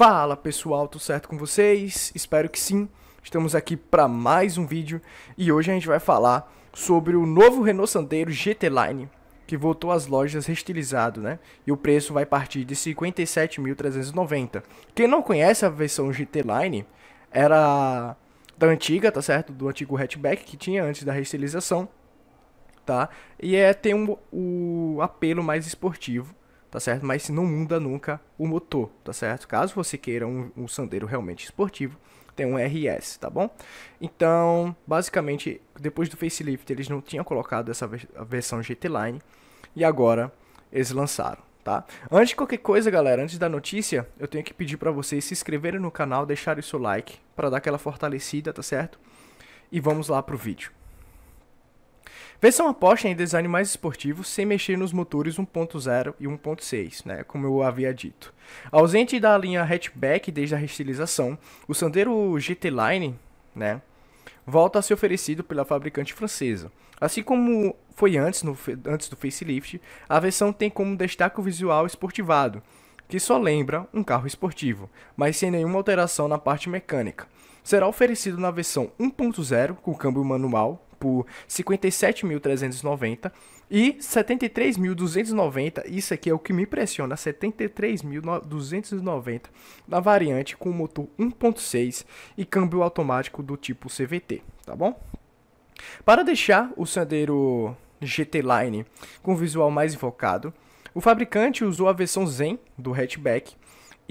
Fala pessoal, tudo certo com vocês? Espero que sim. Estamos aqui para mais um vídeo e hoje a gente vai falar sobre o novo Renault Sandero GT Line que voltou às lojas restilizado, né? E o preço vai partir de 57.390. Quem não conhece a versão GT Line era da antiga, tá certo? Do antigo hatchback que tinha antes da restilização, tá? E é tem um, o apelo mais esportivo tá certo? Mas se não muda nunca o motor, tá certo? Caso você queira um, um sandeiro realmente esportivo, tem um RS, tá bom? Então, basicamente, depois do facelift, eles não tinham colocado essa versão GT Line e agora eles lançaram, tá? Antes de qualquer coisa, galera, antes da notícia, eu tenho que pedir para vocês se inscreverem no canal, deixarem o seu like para dar aquela fortalecida, tá certo? E vamos lá pro vídeo. Versão aposta em design mais esportivo sem mexer nos motores 1.0 e 1.6, né, como eu havia dito. Ausente da linha hatchback desde a restilização, o Sandero GT Line, né, volta a ser oferecido pela fabricante francesa. Assim como foi antes, no, antes do facelift, a versão tem como destaque o visual esportivado, que só lembra um carro esportivo, mas sem nenhuma alteração na parte mecânica. Será oferecido na versão 1.0 com câmbio manual por 57.390 e 73.290. Isso aqui é o que me impressiona, 73.290 na variante com motor 1.6 e câmbio automático do tipo CVT, tá bom? Para deixar o Sandero GT Line com visual mais invocado, o fabricante usou a versão Zen do hatchback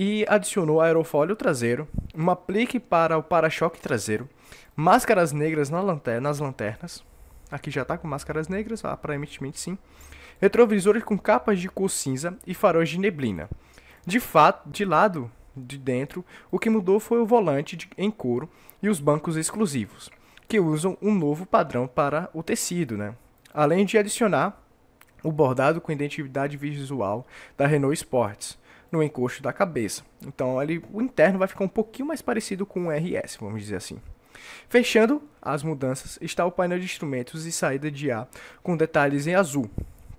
e adicionou aerofólio traseiro, um aplique para o para-choque traseiro, máscaras negras na nas lanternas. Aqui já está com máscaras negras, aparentemente sim. Retrovisores com capas de cor cinza e faróis de neblina. De fato, de lado de dentro, o que mudou foi o volante de, em couro e os bancos exclusivos, que usam um novo padrão para o tecido, né? Além de adicionar o bordado com identidade visual da Renault Sports, no encosto da cabeça. Então ele, o interno vai ficar um pouquinho mais parecido com um RS, vamos dizer assim. Fechando as mudanças está o painel de instrumentos e saída de ar com detalhes em azul.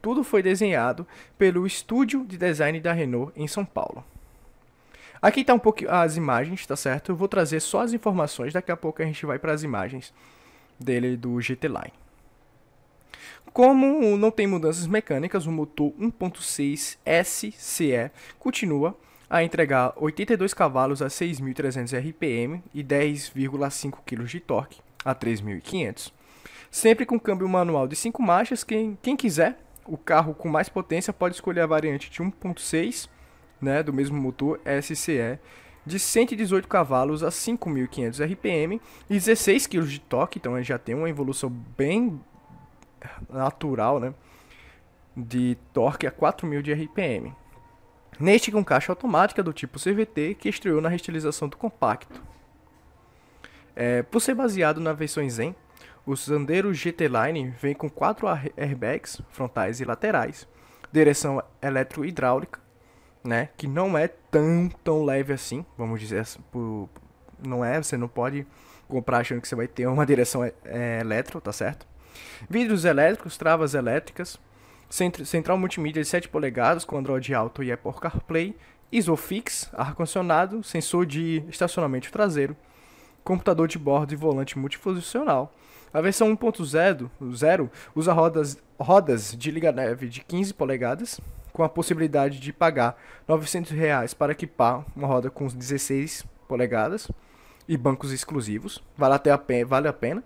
Tudo foi desenhado pelo estúdio de design da Renault em São Paulo. Aqui está um pouco as imagens, tá certo? Eu vou trazer só as informações, daqui a pouco a gente vai para as imagens dele do GT Line. Como não tem mudanças mecânicas, o motor 1.6 SCE continua a entregar 82 cavalos a 6.300 RPM e 10,5 kg de torque a 3.500. Sempre com câmbio manual de 5 marchas, quem, quem quiser o carro com mais potência pode escolher a variante de 1.6, né, do mesmo motor SCE, de 118 cavalos a 5.500 RPM e 16 kg de torque, então ele já tem uma evolução bem natural, né? De torque a 4.000 de RPM. Neste com caixa automática do tipo CVT que estreou na restilização do compacto. É, por ser baseado na versão Zen, o Sandero GT Line vem com quatro airbags frontais e laterais, direção eletro-hidráulica, né, que não é tão tão leve assim, vamos dizer, assim, por, não é, você não pode comprar achando que você vai ter uma direção é, eletro, tá certo? vidros elétricos, travas elétricas, central multimídia de 7 polegadas com Android Auto e Apple CarPlay, Isofix, ar-condicionado, sensor de estacionamento traseiro, computador de bordo e volante multifuncional. A versão 1.0 usa rodas, rodas de liga-neve de 15 polegadas, com a possibilidade de pagar R$ 900 reais para equipar uma roda com 16 polegadas e bancos exclusivos. Vale, até a pena, vale a pena.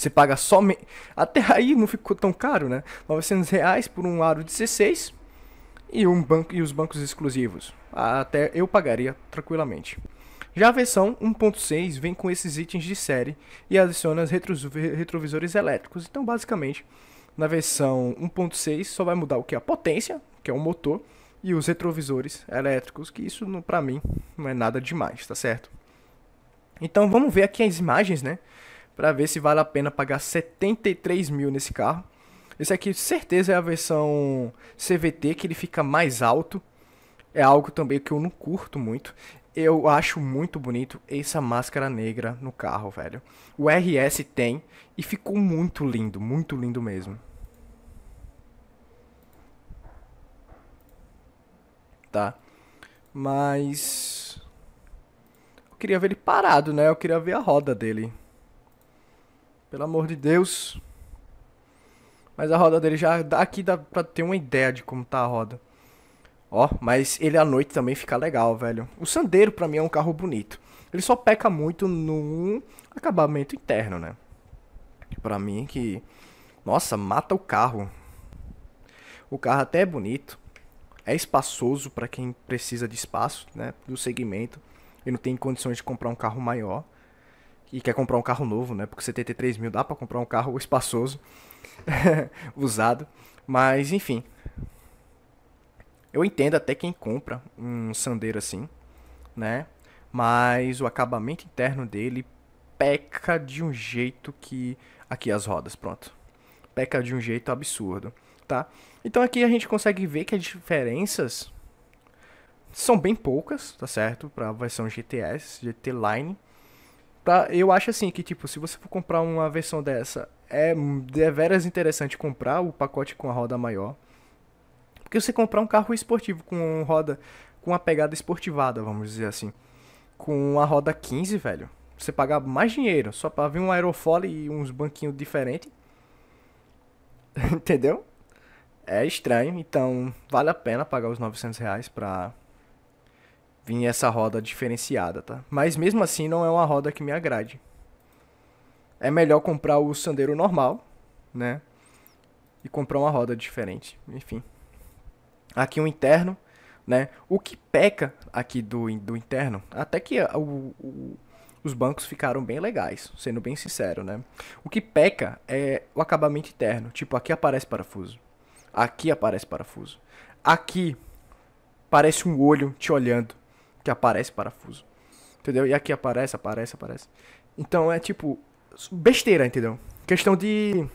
Você paga só. Me... Até aí não ficou tão caro, né? 900 reais por um aro 16 e, um banco, e os bancos exclusivos. Até eu pagaria tranquilamente. Já a versão 1.6 vem com esses itens de série e adiciona os retrovisores elétricos. Então, basicamente, na versão 1.6 só vai mudar o que? É a potência, que é o motor, e os retrovisores elétricos, que isso para mim não é nada demais, tá certo? Então vamos ver aqui as imagens, né? para ver se vale a pena pagar 73 mil nesse carro. Esse aqui, certeza, é a versão CVT, que ele fica mais alto. É algo também que eu não curto muito. Eu acho muito bonito essa máscara negra no carro, velho. O RS tem e ficou muito lindo, muito lindo mesmo. Tá. Mas... Eu queria ver ele parado, né? Eu queria ver a roda dele. Pelo amor de Deus. Mas a roda dele já dá aqui dá pra ter uma ideia de como tá a roda. Ó, mas ele à noite também fica legal, velho. O Sandero pra mim é um carro bonito. Ele só peca muito no acabamento interno, né? Pra mim que... Nossa, mata o carro. O carro até é bonito. É espaçoso para quem precisa de espaço, né? Do segmento. E não tem condições de comprar um carro maior e quer comprar um carro novo, né? Porque 73 mil dá para comprar um carro espaçoso, usado. Mas, enfim. Eu entendo até quem compra um Sandero assim, né? Mas o acabamento interno dele peca de um jeito que. Aqui as rodas, pronto. Peca de um jeito absurdo, tá? Então aqui a gente consegue ver que as diferenças são bem poucas, tá certo? Para versão GTS, GT Line tá eu acho assim que, tipo, se você for comprar uma versão dessa, é deveras é interessante comprar o pacote com a roda maior. Porque você comprar um carro esportivo com roda com a pegada esportivada, vamos dizer assim, com a roda 15, velho, você pagar mais dinheiro só para vir um aerofólio e uns banquinhos diferentes. Entendeu? É estranho, então vale a pena pagar os 900 reais pra vinha essa roda diferenciada, tá? Mas mesmo assim não é uma roda que me agrade. É melhor comprar o sandeiro normal, né? E comprar uma roda diferente, enfim. Aqui o um interno, né? O que peca aqui do, do interno, até que o, o, os bancos ficaram bem legais, sendo bem sincero, né? O que peca é o acabamento interno. Tipo, aqui aparece parafuso. Aqui aparece parafuso. Aqui parece um olho te olhando que aparece parafuso. Entendeu? E aqui aparece, aparece, aparece. Então é tipo. Besteira, entendeu? Questão de.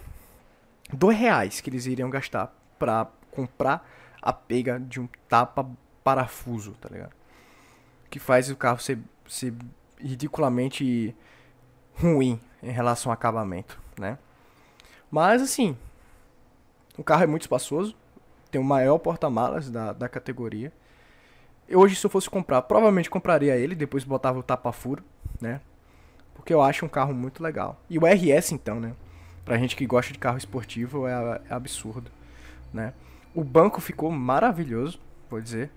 Dois reais que eles iriam gastar pra comprar a pega de um tapa parafuso, tá ligado? Que faz o carro ser, ser ridiculamente ruim em relação ao acabamento, né? Mas assim, o carro é muito espaçoso, tem o maior porta-malas da, da categoria. Eu, hoje, se eu fosse comprar, provavelmente compraria ele, depois botava o tapa-furo, né? Porque eu acho um carro muito legal. E o RS, então, né? Pra gente que gosta de carro esportivo, é, é absurdo, né? O banco ficou maravilhoso, vou dizer.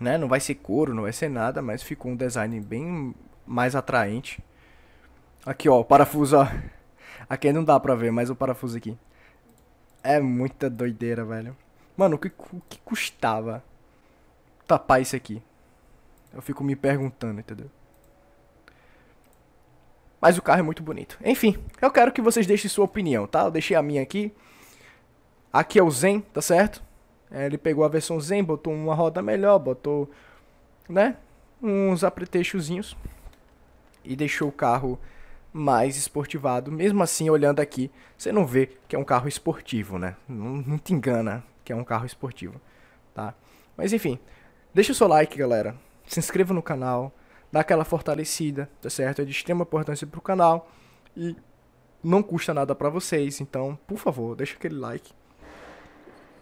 Né? Não vai ser couro, não vai ser nada, mas ficou um design bem mais atraente. Aqui, ó, o parafuso, ó. Aqui não dá pra ver, mas o parafuso aqui. É muita doideira, velho. Mano, o que, o que custava tapar isso aqui? Eu fico me perguntando, entendeu? Mas o carro é muito bonito. Enfim, eu quero que vocês deixem sua opinião, tá? Eu deixei a minha aqui. Aqui é o Zen, tá certo? É, ele pegou a versão Zen, botou uma roda melhor, botou, né? Uns apretextozinhos. E deixou o carro mais esportivado. Mesmo assim, olhando aqui, você não vê que é um carro esportivo, né? Não, não te engana que é um carro esportivo, tá? Mas enfim, Deixa o seu like, galera. Se inscreva no canal. Dá aquela fortalecida, tá certo? É de extrema importância pro canal. E não custa nada para vocês. Então, por favor, deixa aquele like.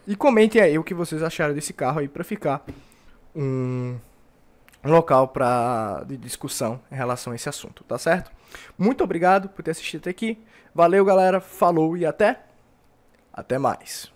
E comentem aí o que vocês acharam desse carro aí para ficar um, um local para de discussão em relação a esse assunto, tá certo? Muito obrigado por ter assistido até aqui. Valeu, galera. Falou e até até mais.